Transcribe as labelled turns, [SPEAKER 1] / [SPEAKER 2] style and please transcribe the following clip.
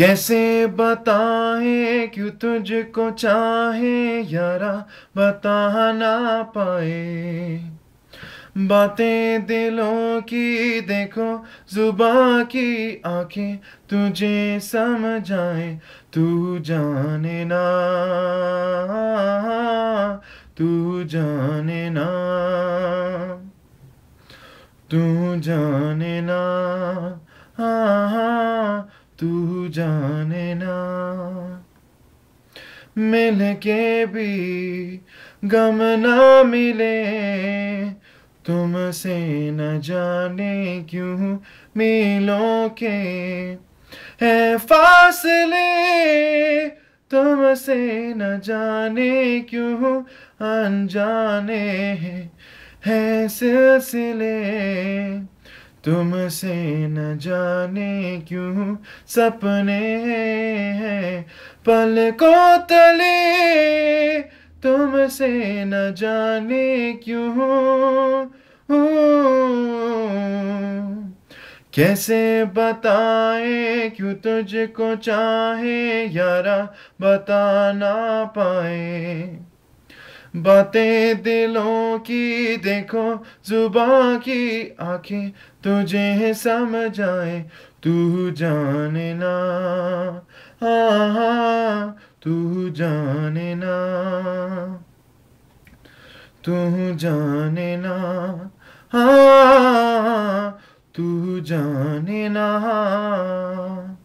[SPEAKER 1] कैसे बताए क्यों तुझको चाहे यारा बता ना पाए बातें दिलों की देखो जुबा की आंखें तुझे समझाए तू जाने ना तू जाने ना तू जाने ना हाँ तू जाने ना मिल के भी गम ना मिले तुमसे न जाने क्यों मिलों के है फासले तुमसे न जाने क्यों अनजाने हैं सिलसिले तुमसे न जाने क्यों सपने हैं पल को तले तुमसे न जाने क्यों कैसे बताए क्यों तुझको चाहे यारा बता ना पाए बातें दिलों की देखो जुबा की आंखें तुझे समझ आए तू जाने ना हाँ तू जाने ना तू जाने ना हा तू जाने ना